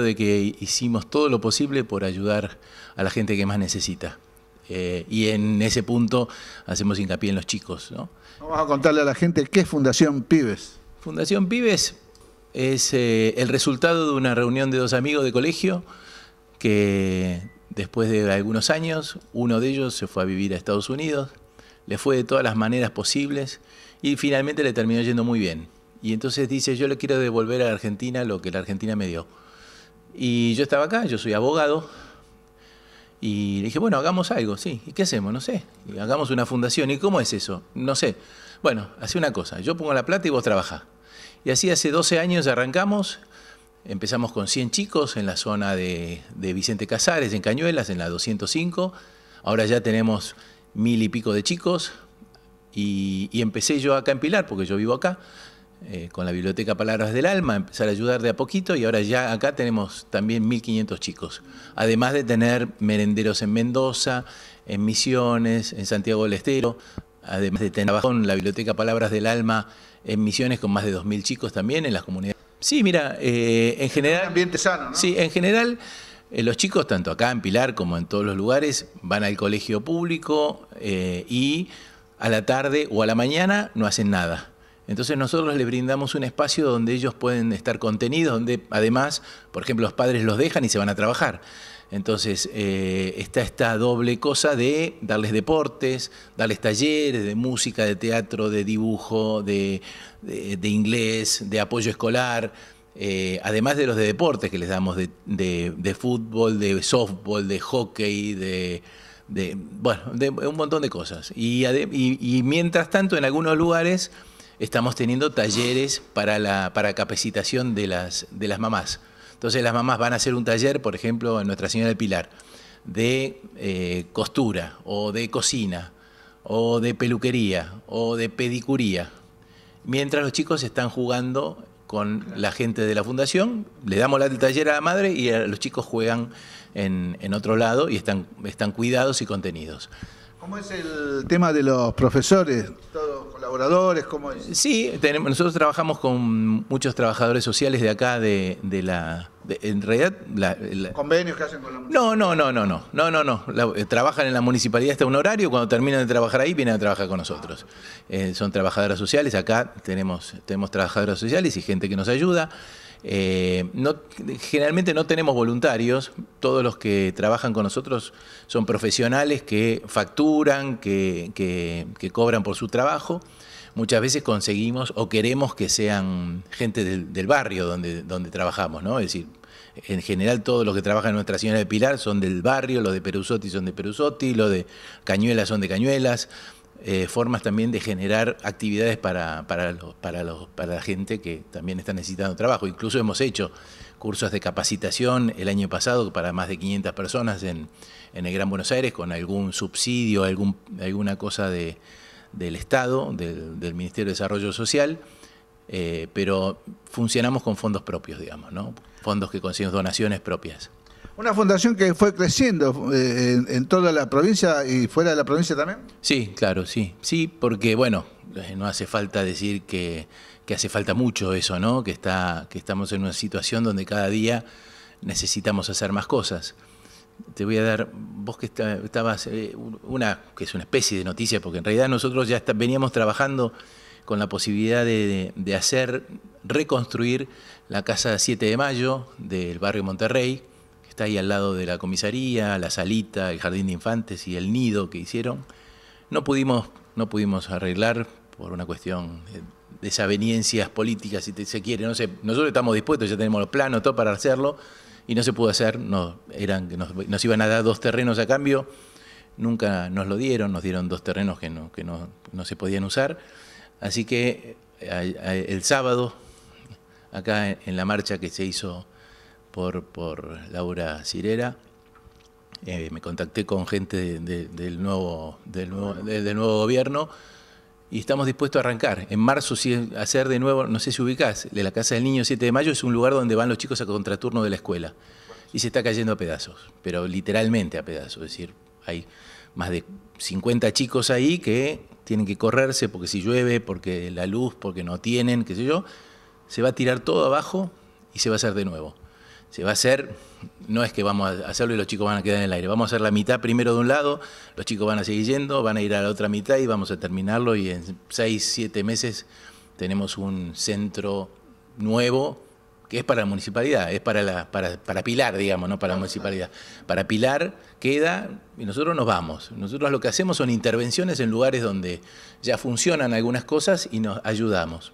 de que hicimos todo lo posible por ayudar a la gente que más necesita. Eh, y en ese punto hacemos hincapié en los chicos. Vamos a contarle a la gente qué es Fundación Pibes. Fundación Pibes es eh, el resultado de una reunión de dos amigos de colegio que después de algunos años, uno de ellos se fue a vivir a Estados Unidos, le fue de todas las maneras posibles y finalmente le terminó yendo muy bien. Y entonces dice, yo le quiero devolver a la Argentina lo que la Argentina me dio. Y yo estaba acá, yo soy abogado, y le dije, bueno, hagamos algo, sí. ¿Y qué hacemos? No sé. hagamos una fundación. ¿Y cómo es eso? No sé. Bueno, hace una cosa, yo pongo la plata y vos trabajás. Y así hace 12 años arrancamos, empezamos con 100 chicos en la zona de, de Vicente Casares, en Cañuelas, en la 205. Ahora ya tenemos mil y pico de chicos. Y, y empecé yo acá en Pilar, porque yo vivo acá. Eh, con la biblioteca Palabras del Alma, empezar a ayudar de a poquito y ahora ya acá tenemos también 1.500 chicos, además de tener merenderos en Mendoza, en Misiones, en Santiago del Estero, además de tener con la biblioteca Palabras del Alma en Misiones con más de 2.000 chicos también en las comunidades. Sí, mira, eh, en general... ambiente sano, Sí, en general... Eh, los chicos, tanto acá en Pilar como en todos los lugares, van al colegio público y a la tarde o a la mañana no hacen nada entonces nosotros les brindamos un espacio donde ellos pueden estar contenidos, donde además, por ejemplo, los padres los dejan y se van a trabajar. Entonces eh, está esta doble cosa de darles deportes, darles talleres de música, de teatro, de dibujo, de, inglés, de apoyo escolar, eh, además de los de deportes que les damos de, fútbol, de softball, de hockey, de, bueno, de un montón de cosas. Y, y mientras tanto en algunos lugares estamos teniendo talleres para, la, para capacitación de las, de las mamás. Entonces las mamás van a hacer un taller, por ejemplo, en Nuestra Señora del Pilar, de eh, costura o de cocina o de peluquería o de pedicuría, mientras los chicos están jugando con la gente de la fundación, le damos el taller a la madre y los chicos juegan en, otro lado y están, están cuidados y contenidos. ¿Cómo es el tema de los profesores? ¿Cómo es? Sí, tenemos, nosotros trabajamos con muchos trabajadores sociales de acá, de, la... en realidad... La, ¿Convenios que hacen con la No, no, no, no, no, no, no, no. Eh, trabajan en la municipalidad hasta un horario, cuando terminan de trabajar ahí vienen a trabajar con nosotros. Eh, son trabajadoras sociales, acá tenemos, tenemos trabajadoras sociales y gente que nos ayuda. Eh, no, generalmente no tenemos voluntarios, todos los que trabajan con nosotros son profesionales que facturan, que, cobran por su trabajo. Muchas veces conseguimos o queremos que sean gente del, barrio donde, donde trabajamos, ¿no? Es decir, en general todos los que trabajan en Nuestra Señora de Pilar son del barrio, los de Perusotti son de Perusotti, los de Cañuelas son de Cañuelas, eh, formas también de generar actividades para, para, para, la gente que también está necesitando trabajo. Incluso hemos hecho cursos de capacitación el año pasado para más de 500 personas en, el Gran Buenos Aires con algún subsidio, alguna cosa del Estado, del, Ministerio de Desarrollo Social, eh, pero funcionamos con fondos propios, digamos, ¿no? fondos que consiguen donaciones propias. Una fundación que fue creciendo eh, en, toda la provincia y fuera de la provincia también. Sí, claro, sí. Sí, porque bueno, eh, no hace falta decir que, hace falta mucho eso, ¿no? Que, está, que estamos en una situación donde cada día necesitamos hacer más cosas. Te voy a dar, vos que estabas, eh, una que es una especie de noticia, porque en realidad nosotros ya veníamos trabajando con la posibilidad de, de hacer, reconstruir la Casa 7 de Mayo del barrio Monterrey, está ahí al lado de la comisaría, la salita, el jardín de infantes y el nido que hicieron. No pudimos, no pudimos arreglar por una cuestión de desaveniencias políticas, si se quiere. No sé, nosotros estamos dispuestos, ya tenemos los planos, todo para hacerlo, y no se pudo hacer. No, eran, nos, nos, iban a dar dos terrenos a cambio, nunca nos lo dieron, nos dieron dos terrenos que no, que no, no se podían usar. Así que eh, el sábado, acá en la marcha que se hizo por, Laura Cirera. Eh, me contacté con gente del, nuevo, del, nuevo, gobierno y estamos dispuestos a arrancar. En marzo, si hacer de nuevo, no sé si ubicás, la Casa del Niño 7 de Mayo es un lugar donde van los chicos a contraturno de la escuela y se está cayendo a pedazos, pero literalmente a pedazos. Es decir, hay más de 50 chicos ahí que tienen que correrse porque si llueve, porque la luz, porque no tienen, qué sé yo, se va a tirar todo abajo y se va a hacer de nuevo se va a hacer, no es que vamos a hacerlo y los chicos van a quedar en el aire, vamos a hacer la mitad primero de un lado, los chicos van a seguir yendo, van a ir a la otra mitad y vamos a terminarlo y en seis, siete meses tenemos un centro nuevo que es para la municipalidad, es para, la, para, para Pilar, digamos, no para la municipalidad. Para Pilar queda y nosotros nos vamos. Nosotros lo que hacemos son intervenciones en lugares donde ya funcionan algunas cosas y nos ayudamos.